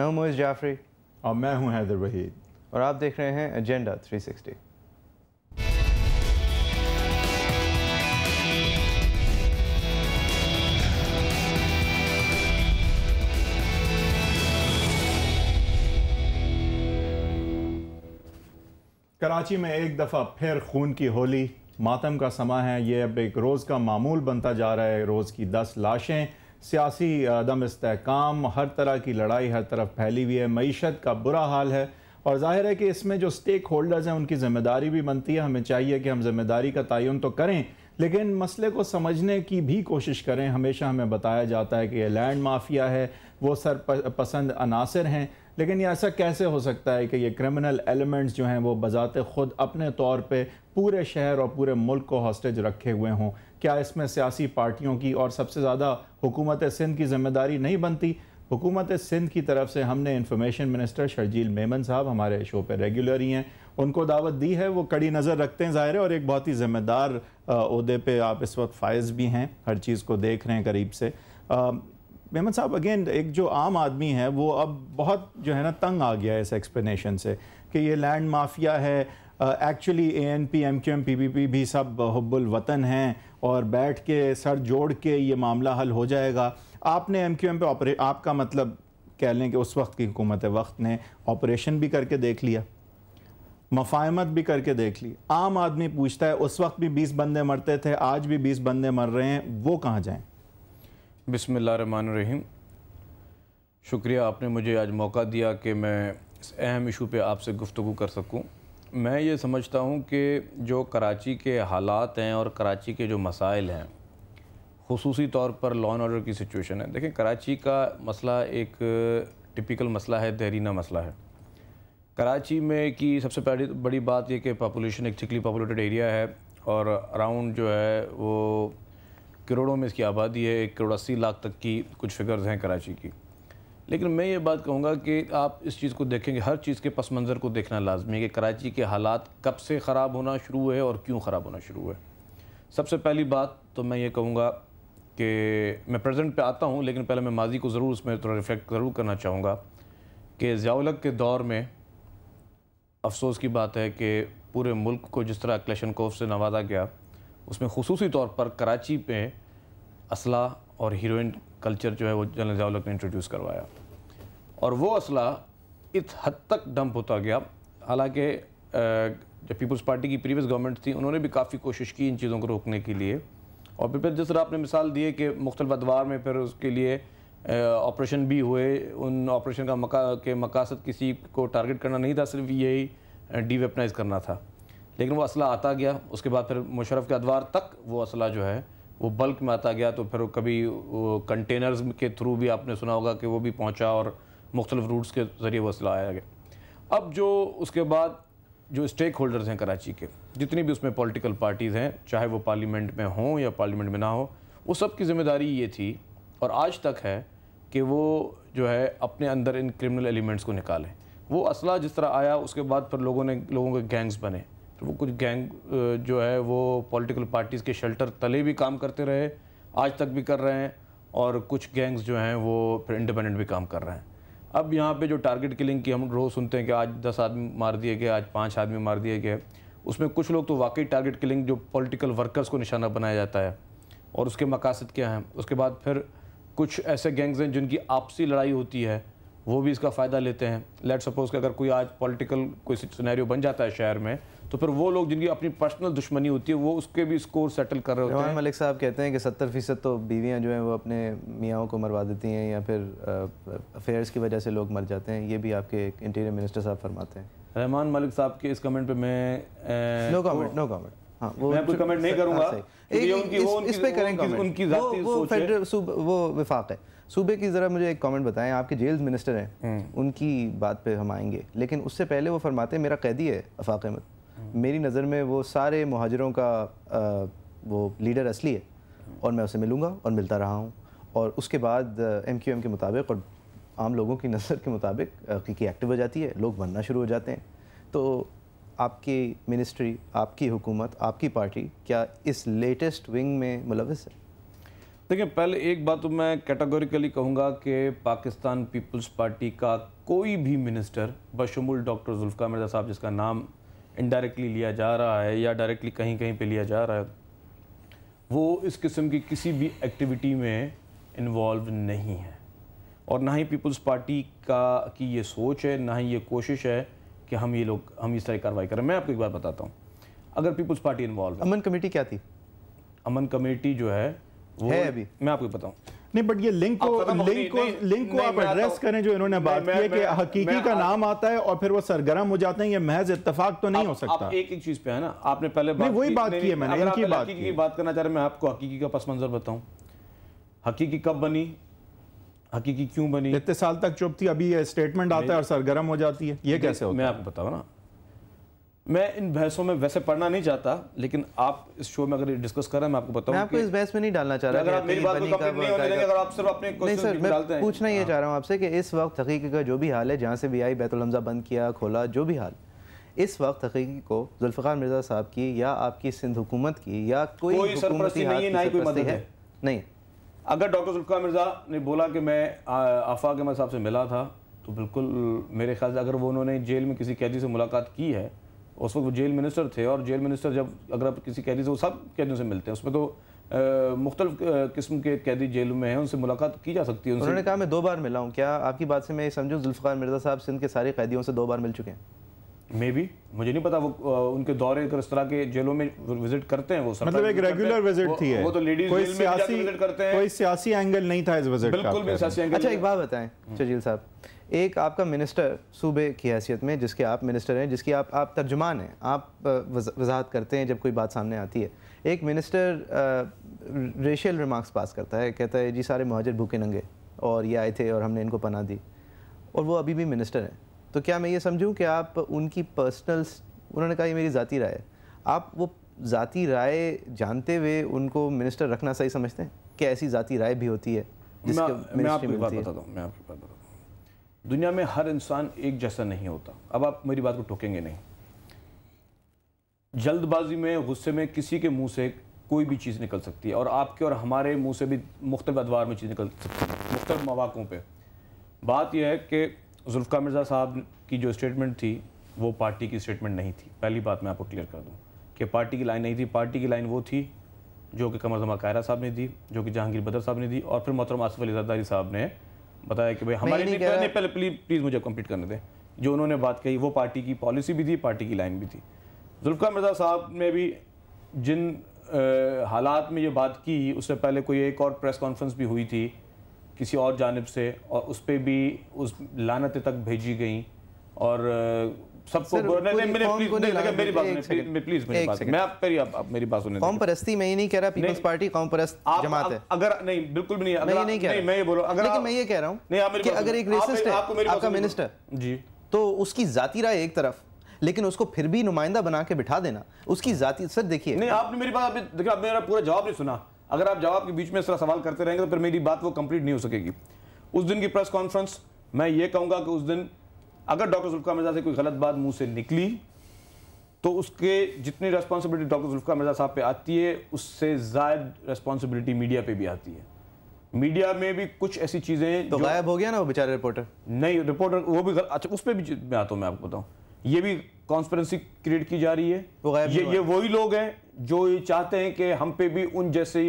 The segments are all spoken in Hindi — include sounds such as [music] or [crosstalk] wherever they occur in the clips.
मैं हूं मोइस जाफरी और मैं हूं हैदर वहीद और आप देख रहे हैं एजेंडा 360 कराची में एक दफ़ा फिर खून की होली मातम का समा है ये अब एक रोज़ का मामूल बनता जा रहा है रोज़ की दस लाशें सियासी अदम इसकाम हर तरह की लड़ाई हर तरफ फैली हुई है मीशत का बुरा हाल है और जाहिर है कि इसमें जो स्टेक होल्डर्स हैं उनकी ज़िम्मेदारी भी बनती है हमें चाहिए कि हम ज़िम्मेदारी का तयन तो करें लेकिन मसले को समझने की भी कोशिश करें हमेशा हमें बताया जाता है कि ये लैंड माफिया है वो सर पसंद अनासर हैं लेकिन ये ऐसा कैसे हो सकता है कि ये क्रिमिनल एलिमेंट्स जो हैं वो बज़ात ख़ुद अपने तौर पे पूरे शहर और पूरे मुल्क को हॉस्टेज रखे हुए हों क्या इसमें सियासी पार्टियों की और सबसे ज़्यादा हुकूमत सिंध की जिम्मेदारी नहीं बनती हुकूमत सिंध की तरफ से हमने इंफॉर्मेशन मिनिस्टर शर्जील मेमन साहब हमारे शो पर रेगुलर ही हैं उनको दावत दी है वो कड़ी नज़र रखते हैं ज़ाहिर है और एक बहुत ही ज़िम्मेदार अहदे पर आप इस वक्त फायज भी हैं हर चीज़ को देख रहे हैं करीब से मेहमद साहब अगेन एक जो आम आदमी है वो अब बहुत जो है ना तंग आ गया है इस एक्सप्लेनेशन से कि ये लैंड माफिया है actually A N P M Q M P P P भी सब हब्बुल वतन हैं और बैठ के सर जोड़ के ये मामला हल हो जाएगा आपने एम क्यू एम पे ऑपरे आपका मतलब कह लें कि उस वक्त की हुकूमत वक्त ने ऑपरेशन भी करके देख लिया मफाहमत भी करके देख ली आम आदमी पूछता है उस वक्त भी बीस बंदे मरते थे आज भी बीस बंदे मर रहे हैं वो कहाँ जाएँ रहीम शुक्रिया आपने मुझे आज मौका दिया कि मैं इस अहम इशू पे आपसे गुफ्तु कर सकूं। मैं ये समझता हूं कि जो कराची के हालात हैं और कराची के जो मसाइल हैं खसूसी तौर पर लॉ एंड ऑर्डर की सिचुएशन है देखें कराची का मसला एक टिपिकल मसला है तहरीना मसला है कराची में की सबसे पहली बड़ी बात यह कि पापोलेशन एक चिकली पापोलेटेड एरिया है और अराउंड जो है वो करोड़ों में इसकी आबादी है एक करोड़ अस्सी लाख तक की कुछ फिगर्स हैं कराची की लेकिन मैं ये बात कहूँगा कि आप इस चीज़ को देखेंगे हर चीज़ के पस मंज़र को देखना लाजमी है कि कराची के हालात कब से ख़राब होना शुरू हुए और क्यों ख़राब होना शुरू हुए सबसे पहली बात तो मैं ये कहूँगा कि मैं प्रेजेंट पे आता हूँ लेकिन पहले मैं माजी को ज़रूर उसमें थोड़ा रिफ्लेक्ट ज़रूर करना चाहूँगा कि ज़ियालक के दौर में अफसोस की बात है कि पूरे मुल्क को जिस तरह क्लेशन कोफ से नवाजा गया उसमें खसूस तौर पर कराची पे असला और हीरोइन कल्चर जो है वो जनरल जावलक ने इंट्रोड्यूस करवाया और वो असला इस हद तक डंप होता गया हालांकि जब पीपल्स पार्टी की प्रीवियस गवर्नमेंट थी उन्होंने भी काफ़ी कोशिश की इन चीज़ों को रोकने के लिए और फिर जिस तरह आपने मिसाल दी है कि मुख्तलिफ अदवार में फिर उसके लिए ऑपरेशन भी हुए उन ऑपरेशन का मका के मकासद किसी को टारगेट करना नहीं था सिर्फ यही डी करना था लेकिन वो असला आता गया उसके बाद फिर मुशरफ के अदवार तक वो असला जो है वो बल्क में आता गया तो फिर कभी कंटेनर्स के थ्रू भी आपने सुना होगा कि वो भी पहुँचा और मुख्तलिफ रूट्स के ज़रिए वो असला आया गया अब जो उसके बाद जो स्टेक होल्डर्स हैं कराची के जितनी भी उसमें पॉलिटिकल पार्टीज़ हैं चाहे वो पार्लियामेंट में हों या पार्लियामेंट में ना हो वो सब की जिम्मेदारी ये थी और आज तक है कि वो जो है अपने अंदर इन क्रिमिनल एलिमेंट्स को निकालें वो असला जिस तरह आया उसके बाद फिर लोगों ने लोगों के गैंग्स बने वो कुछ गैंग जो है वो पॉलिटिकल पार्टीज़ के शेल्टर तले भी काम करते रहे आज तक भी कर रहे हैं और कुछ गैंग्स जो हैं वो फिर इंडिपेंडेंट भी काम कर रहे हैं अब यहाँ पे जो टारगेट किलिंग की हम रोज़ सुनते हैं कि आज दस आदमी मार दिए गए आज पाँच आदमी मार दिए गए उसमें कुछ लोग तो वाकई टारगेट किलिंग जो पॉलिटिकल वर्कर्स को निशाना बनाया जाता है और उसके मकासद क्या हैं उसके बाद फिर कुछ ऐसे गैंग्स हैं जिनकी आपसी लड़ाई होती है वो भी इसका फ़ायदा लेते हैं लेट सपोज़ कि अगर कोई आज पॉलिटिकल कोई सिनेरियो बन जाता है शहर में तो फिर वो लोग जिनकी अपनी पर्सनल दुश्मनी होती है वो उसके भी स्कोर सेटल कर रहे होते हैं मलिक साहब कहते हैं कि सत्तर फीसद तो बीवियाँ जो हैं वो अपने मियाँ को मरवा देती हैं या फिर अफेयर्स की वजह से लोग मर जाते हैं ये भी आपके इंटीरियर मिनिस्टर साहब फरमाते हैं रहमान मलिक साहब के इस कमेंट पर मैं नो कमेंट नो कमेंट हाँ, वो मैं कमेंट नहीं करूंगा हाँ, एक, इस, वो उनकी, ज़रा मुझे एक कमेंट बताएं आपके जेल मिनिस्टर हैं हम्म। उनकी बात पे हम आएंगे लेकिन उससे पहले वो फरमाते हैं मेरा कैदी है अफाक अहमद मेरी नज़र में वो सारे महाजरों का वो लीडर असली है और मैं उसे मिलूँगा और मिलता रहा हूँ और उसके बाद एम क्यू एम के मुताबिक और आम लोगों की [laughs] नज़र के मुताबिक क्योंकि एक्टिव हो जाती है लोग बनना शुरू हो जाते हैं तो आपकी मिनिस्ट्री आपकी हुकूमत आपकी पार्टी क्या इस लेटेस्ट विंग में मुलविस है देखिए पहले एक बात तो मैं कैटेगोरिकली कहूँगा कि पाकिस्तान पीपल्स पार्टी का कोई भी मिनिस्टर बशमुल डॉक्टर जुल्फ़ा मिर्जा साहब जिसका नाम इनडायरेक्टली लिया जा रहा है या डायरेक्टली कहीं कहीं पे लिया जा रहा है वो इस किस्म की किसी भी एक्टिविटी में इन्वॉल्व नहीं है और ना ही पीपल्स पार्टी का की ये सोच है ना ही ये कोशिश है कि हम ये लोग हम इस तरह कार्रवाई करें मैं आपको एक बार बताता हूँ अगर पीपल्स पार्टी इन्वॉल्व अमन कमेटी क्या थी अमन कमेटी जो है वो है अभी मैं आपको बताऊँ नहीं बट ये लिंक को लिंक को लिंक को आप एड्रेस तो- करें जो इन्होंने बात की है कि हकीकी का नाम आता है और फिर वो सरगर्म हो जाते हैं ये महज इतफाक तो नहीं हो सकता एक एक चीज पे है ना आपने पहले बात वही बात की है मैंने इनकी बात की बात करना चाह रहा मैं आपको हकीकी का पस मंजर बताऊं हकीकी कब बनी हकीकी क्यों बनी इतने साल तक चुप थी अभी ये स्टेटमेंट आता है और सरगर्म हो जाती है ये कैसे होता है मैं आपको बताऊँ ना मैं इन बहसों में वैसे पढ़ना नहीं चाहता लेकिन आप इस शो में अगर डिस्कस कर रहे हैं मैं आपको बताऊं मैं आपको इस बहस में नहीं डालना चाह रहा अगर आप मेरी बात को कंप्लीट नहीं होने देंगे अगर आप सिर्फ अपने क्वेश्चन डालते हैं पूछना ये हाँ। चाह रहा हूं आपसे कि इस वक्त हकीकी का जो भी हाल है जहां से भी आई बैतुल हमजा बंद किया खोला जो भी हाल इस वक्त हकीकी को जुल्फ़ार मिर्ज़ा साहब की या आपकी सिंध हुकूमत की या कोई, कोई नहीं है ना कोई मदद है नहीं अगर डॉक्टर जुल्फ़ार मिर्ज़ा ने बोला कि मैं आफाक अहमद साहब से मिला था तो बिल्कुल मेरे ख्याल से अगर वो उन्होंने जेल में किसी कैदी से मुलाकात की है उस वक्त वो जेल मिनिस्टर थे और जेल मिनिस्टर जब अगर आप किसी कैदी से वो सब कैदियों से मिलते हैं उसमें तो मुख्तलिफ किस्म के कैदी जेल में हैं उनसे मुलाकात की जा सकती है उन्होंने कहा मैं दो बार मिला हूँ क्या आपकी बात से मैं ये समझूँ जुल्फ़ार मिर्जा साहब सिंध के सारे कैदियों से दो बार मिल चुके हैं मे भी मुझे नहीं पता वो आ, उनके दौरे इस तरह के जेलों में विजिट करते हैं वो मतलब एक रेगुलर विजिट थी है। वो तो लेडीज कोई सियासी विजिट करते हैं कोई सियासी एंगल नहीं था इस विजिट का बिल्कुल भी सियासी एंगल अच्छा एक बात बताएं हम्म। शजील साहब एक आपका मिनिस्टर सूबे की हैसियत में जिसके आप मिनिस्टर हैं जिसकी आप आप तर्जुमान हैं आप वजाहत करते हैं जब कोई बात सामने आती है एक मिनिस्टर रेशियल रिमार्क्स पास करता है कहता है जी सारे महाजर भूखे नंगे और ये आए थे और हमने इनको पना दी और वो अभी भी मिनिस्टर हैं तो क्या मैं ये समझूँ कि आप उनकी पर्सनल उन्होंने कहा ये मेरी ज़ाती राय है आप वो ज़ाती राय जानते हुए उनको मिनिस्टर रखना सही समझते हैं क्या ऐसी ज़ाती राय भी होती है मैं, मैं आपको बात बताता हूँ मैं आपको बात बताता हूँ दुनिया में हर इंसान एक जैसा नहीं होता अब आप मेरी बात को टोकेंगे नहीं जल्दबाजी में गुस्से में किसी के मुंह से कोई भी चीज़ निकल सकती है और आपके और हमारे मुंह से भी मुख्तलिफ अदवार में चीज़ निकल सकती है मुख्तलिफ मौाक़ों पर बात यह है कि जुल्फ़ा मिर्ज़ा साहब की जो स्टेटमेंट थी वो पार्टी की स्टेटमेंट नहीं थी पहली बात मैं आपको क्लियर कर दूँ कि पार्टी की लाइन नहीं थी पार्टी की लाइन वो थी जो कि कमर जमा कायरा साहब ने दी जो कि जहांगीर बदर साहब ने दी और फिर मोहतरम आसफ़ अली साहब ने बताया कि भाई हमारे नहीं, नहीं, पहले प्लीज़ प्लीज़ मुझे कंप्लीट करने दें जो उन्होंने बात कही वो पार्टी की पॉलिसी भी थी पार्टी की लाइन भी थी जुल्फ़ा मिर्ज़ा साहब ने भी जिन आ, हालात में ये बात की उससे पहले कोई एक और प्रेस कॉन्फ्रेंस भी हुई थी किसी और जानब से और उस पर भी उस लानत तक भेजी गई और सबको मैं नहीं कह रहा पीपल्स पार्टी कौम परस्त जमात है अगर नहीं बिल्कुल भी नहीं मैं ये मैं ये कह रहा अगर एक रेसिस्ट है आपका मिनिस्टर जी तो उसकी जाति राय एक तरफ लेकिन उसको फिर भी नुमाइंदा बना के बिठा देना उसकी जाति सर देखिए नहीं आपने मेरी बात देखिए मेरा पूरा जवाब नहीं सुना अगर आप जवाब के बीच में इस सवाल करते रहेंगे तो फिर मेरी बात वो कंप्लीट नहीं हो सकेगी उस दिन की प्रेस कॉन्फ्रेंस मैं ये कहूंगा कि उस दिन अगर डॉक्टर जुल्फा मिर्जा से कोई गलत बात मुंह से निकली तो उसके जितनी रेस्पॉन्सिबिलिटी डॉक्टर जुल्फा मिर्जा साहब पे आती है उससे जायद रेस्पॉन्सिबिलिटी मीडिया पे भी आती है मीडिया में भी कुछ ऐसी चीज़ें तो गायब हो गया ना वो बेचारे रिपोर्टर नहीं रिपोर्टर वो भी अच्छा उस पर भी मैं आता हूँ मैं आपको बताऊँ ये भी कॉन्स्परेंसी क्रिएट की जा रही है ये ये वही लोग हैं जो ये चाहते हैं कि हम पे भी उन जैसी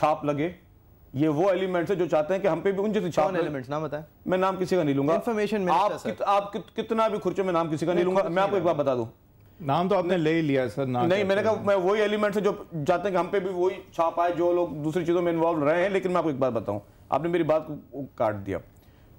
छाप लगे ये वो एलिमेंट्स है जो चाहते हैं कि हम पे भी उनसे छाप एलिमेंट्स नाम बताएं मैं नाम किसी का नहीं लूंगा इन्फॉर्मेशन आप कित, आप कित, कितना भी खुर्चे में नाम किसी का नहीं लूंगा मैं आपको एक बात बता दूं नाम तो आपने ले ही लिया सर नाम नहीं मैंने कहा मैं वही एलिमेंट्स है जो चाहते हैं कि हम पे भी वही छाप आए जो लोग दूसरी चीज़ों में इन्वॉल्व रहे हैं लेकिन मैं आपको एक बात बताऊं आपने मेरी बात को काट दिया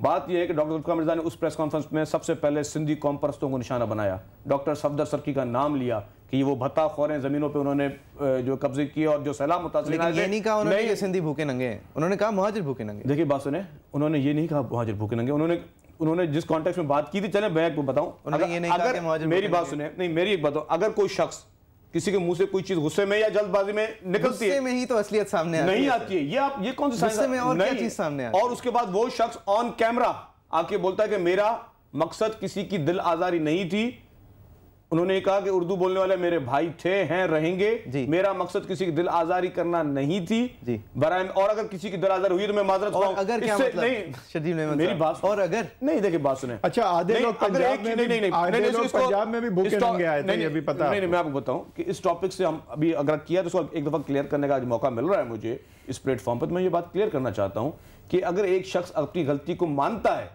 बात यह है कि डॉक्टर गुफ्का मिर्जा ने उस प्रेस कॉन्फ्रेंस में सबसे पहले सिंधी कॉम परस्तों को निशाना बनाया डॉक्टर सफदर सरकी का नाम लिया कि वो भत्ता खोरें ज़मीनों पे उन्होंने जो कब्जे किए और जो सैलाब मुतासर ये नहीं कहा उन्होंने ये सिंधी भूखे नंगे हैं उन्होंने कहा महाजर भूखे नंगे देखिए बात सुने उन्होंने ये नहीं कहा महाजर भूखे नंगे उन्होंने उन्होंने जिस कॉन्टेक्स्ट में बात की थी चले मैं आपको बताऊं मेरी बात सुने नहीं मेरी एक बात अगर कोई शख्स किसी के मुंह से कोई चीज गुस्से में या जल्दबाजी में निकलती है में ही तो असलियत सामने नहीं आती है ये आप ये कौन से में और क्या चीज सामने और उसके बाद वो शख्स ऑन कैमरा आके बोलता है कि मेरा मकसद किसी की दिल आजारी नहीं थी उन्होंने कहा कि उर्दू बोलने वाले मेरे भाई थे हैं रहेंगे मेरा मकसद किसी की दिल आजारी करना नहीं थी बराए और अगर किसी की दिल आजारी हुई तो मैं माजरत अगर क्या मतलब नहीं मेरी बात और अगर नहीं देखिए बात सुने अच्छा आधे लोग पंजाब में भी नहीं मैं आपको बताऊँ की इस टॉपिक से हम अभी अगर किया तो उसको एक दफा क्लियर करने का आज मौका मिल रहा है मुझे इस प्लेटफॉर्म पर तो मैं ये बात क्लियर करना चाहता हूँ कि अगर एक शख्स अपनी गलती को मानता है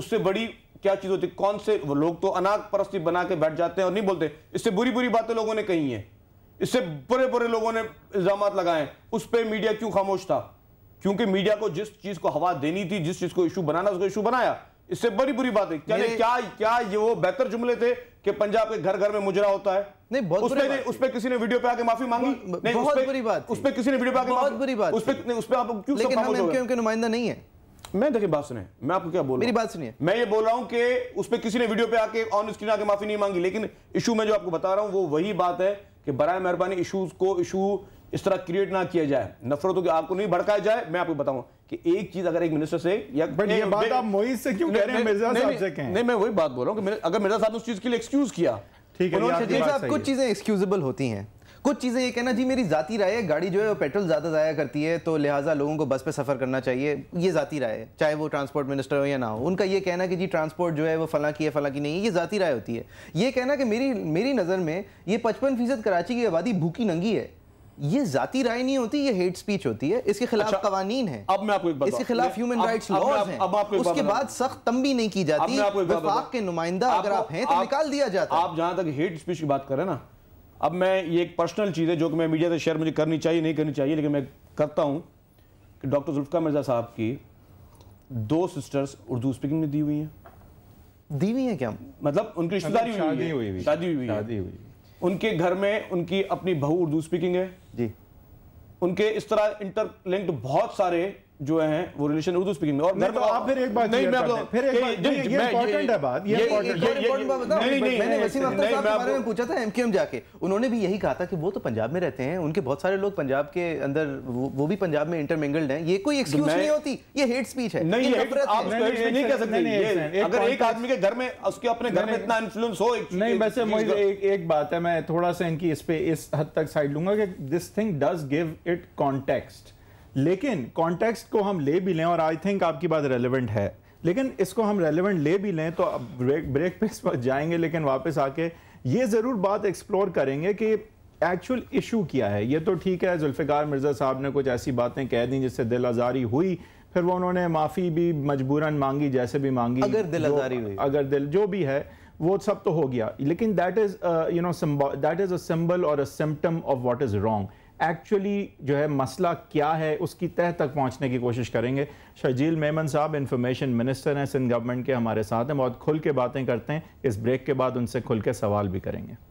उससे बड़ी क्या चीज होती कौन से वो लोग तो अनाथ परस्ती बना के बैठ जाते हैं और नहीं बोलते इससे बुरी बुरी बातें लोगों ने कही हैं इससे बुरे बुरे लोगों ने इल्जाम लगाए उस पर मीडिया क्यों खामोश था क्योंकि मीडिया को जिस चीज को हवा देनी थी जिस चीज को इशू बनाना उसको इशू बनाया इससे बड़ी बुरी बात है क्या क्या क्या ये वो बेहतर जुमले थे कि पंजाब के घर घर में मुजरा होता है नहीं बहुत उस पे उस किसी ने वीडियो पे आके माफी मांगी नहीं बहुत बुरी बात उस पर किसी ने वीडियो पे आके बहुत बुरी बात उस पे उस आप क्यों लेकिन हम नुमाइंदा नहीं है मैं देखिए बात सुने मैं आपको क्या बोल मेरी बात सुनिए मैं ये बोल रहा हूं कि उस पर किसी ने वीडियो पे आके ऑन स्क्रीन आके माफी नहीं मांगी लेकिन इशू मैं जो आपको बता रहा हूं वो वही बात है कि बर मेहरबानी इशूज को इशू इस तरह क्रिएट ना किया जाए नफरतों की आपको नहीं भड़काया जाए मैं आपको बताऊं कि एक चीज अगर एक मिनिस्टर से या ये बात आप मोहित से क्यों कह रहे हैं मिर्जा साहब से कहें नहीं मैं वही बात बोल रहा हूँ अगर मिर्जा साहब ने उस चीज के लिए एक्सक्यूज किया ठीक है कुछ चीजें एक्सक्यूजेबल होती हैं कुछ चीज़ें ये कहना जी मेरी ज़ाती राय है गाड़ी जो है वो पेट्रोल ज़्यादा ज़ाया करती है तो लिहाजा लोगों को बस पे सफ़र करना चाहिए ये ज़ाती राय है चाहे वो ट्रांसपोर्ट मिनिस्टर हो या ना हो उनका ये कहना कि जी ट्रांसपोर्ट जो है वो फलां की है फलां की नहीं है ये ज़ाती राय होती है ये कहना कि मेरी मेरी नज़र में ये पचपन फीसद कराची की आबादी भूखी नंगी है ये जाती राय नहीं होती ये हेट स्पीच होती है इसके खिलाफ अच्छा, कवानीन है अब मैं आपको एक इसके खिलाफ ह्यूमन राइट्स लॉज हैं अब आपको उसके बाद सख्त तंबी नहीं की जाती के नुमाइंदा अगर आप हैं तो निकाल दिया जाता आप जहां तक हेट स्पीच की बात करें ना अब मैं ये एक पर्सनल चीज़ है जो कि मैं मीडिया से शेयर मुझे करनी चाहिए नहीं करनी चाहिए लेकिन मैं करता हूँ कि डॉक्टर जुल्फ़ा मिर्ज़ा साहब की दो सिस्टर्स उर्दू स्पीकिंग में दी हुई हैं दी हुई हैं क्या मतलब उनकी मतलब रिश्तेदारी हुई हुई शादी हुई शादी हुई उनके घर में उनकी अपनी बहू उर्दू स्पीकिंग है जी उनके इस तरह इंटरलिंक्ड बहुत सारे जो है वो रिलेशन उर्दू स्पीकिंग में और मैं तो, तो आप फिर एक बात नहीं मैं फिर एक बात ये इंपॉर्टेंट है बात ये इंपॉर्टेंट मैंने वसीम अख्तर साहब के बारे में पूछा था एमकेएम जाके उन्होंने भी यही कहा था कि वो तो पंजाब में रहते हैं उनके बहुत सारे लोग पंजाब के अंदर वो भी पंजाब में इंटरमिंगल्ड हैं ये कोई एक्सक्यूज तो नहीं होती ये हेट स्पीच है नहीं आप नहीं कह सकते अगर एक आदमी के घर में उसके अपने घर में इतना इन्फ्लुएंस हो नहीं वैसे एक बात है मैं थोड़ा सा इनकी इस पे इस हद तक साइड लूंगा कि this thing does give it context लेकिन कॉन्टेक्स्ट को हम ले भी लें और आई थिंक आपकी बात रेलिवेंट है लेकिन इसको हम रेलिवेंट ले भी लें तो ब्रेक ब्रेक पे इस वक्त जाएंगे लेकिन वापस आके ये ज़रूर बात एक्सप्लोर करेंगे कि एक्चुअल इशू क्या है ये तो ठीक है जुल्फ़िकार मिर्ज़ा साहब ने कुछ ऐसी बातें कह दी जिससे दिल आज़ारी हुई फिर वो उन्होंने माफ़ी भी मजबूरन मांगी जैसे भी मांगी अगर दिल आज़ारी हुई अगर दिल जो भी है वो सब तो हो गया लेकिन that is you know that is a symbol और a symptom of what is wrong actually जो है मसला क्या है उसकी तह तक पहुँचने की कोशिश करेंगे शजील मेमन साहब इंफॉर्मेशन मिनिस्टर हैं सिंध गवर्नमेंट के हमारे साथ हैं बहुत खुल के बातें करते हैं इस ब्रेक के बाद उनसे खुल के सवाल भी करेंगे